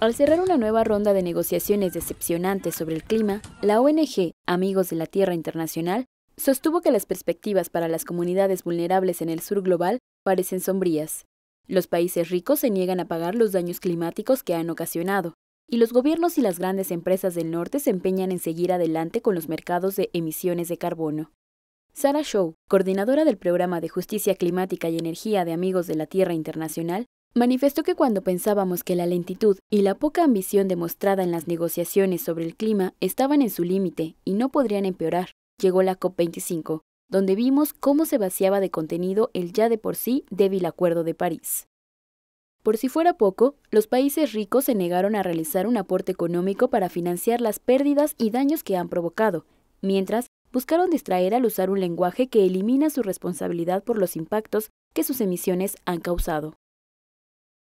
Al cerrar una nueva ronda de negociaciones decepcionantes sobre el clima, la ONG Amigos de la Tierra Internacional sostuvo que las perspectivas para las comunidades vulnerables en el sur global parecen sombrías. Los países ricos se niegan a pagar los daños climáticos que han ocasionado, y los gobiernos y las grandes empresas del norte se empeñan en seguir adelante con los mercados de emisiones de carbono. Sara Shaw, coordinadora del programa de justicia climática y energía de Amigos de la Tierra Internacional, Manifestó que cuando pensábamos que la lentitud y la poca ambición demostrada en las negociaciones sobre el clima estaban en su límite y no podrían empeorar, llegó la COP25, donde vimos cómo se vaciaba de contenido el ya de por sí débil Acuerdo de París. Por si fuera poco, los países ricos se negaron a realizar un aporte económico para financiar las pérdidas y daños que han provocado, mientras buscaron distraer al usar un lenguaje que elimina su responsabilidad por los impactos que sus emisiones han causado.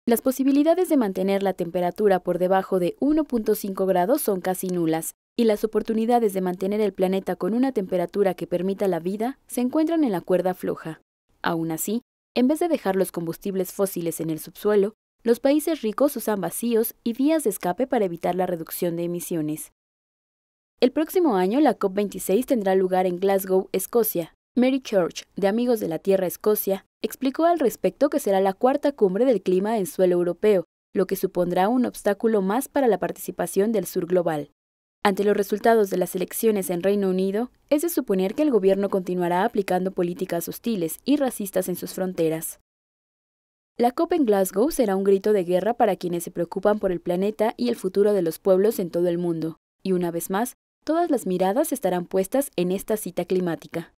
Las posibilidades de mantener la temperatura por debajo de 1.5 grados son casi nulas, y las oportunidades de mantener el planeta con una temperatura que permita la vida se encuentran en la cuerda floja. Aún así, en vez de dejar los combustibles fósiles en el subsuelo, los países ricos usan vacíos y vías de escape para evitar la reducción de emisiones. El próximo año la COP26 tendrá lugar en Glasgow, Escocia, Mary Church, de Amigos de la Tierra Escocia, explicó al respecto que será la cuarta cumbre del clima en suelo europeo, lo que supondrá un obstáculo más para la participación del sur global. Ante los resultados de las elecciones en Reino Unido, es de suponer que el gobierno continuará aplicando políticas hostiles y racistas en sus fronteras. La COP en Glasgow será un grito de guerra para quienes se preocupan por el planeta y el futuro de los pueblos en todo el mundo, y una vez más, todas las miradas estarán puestas en esta cita climática.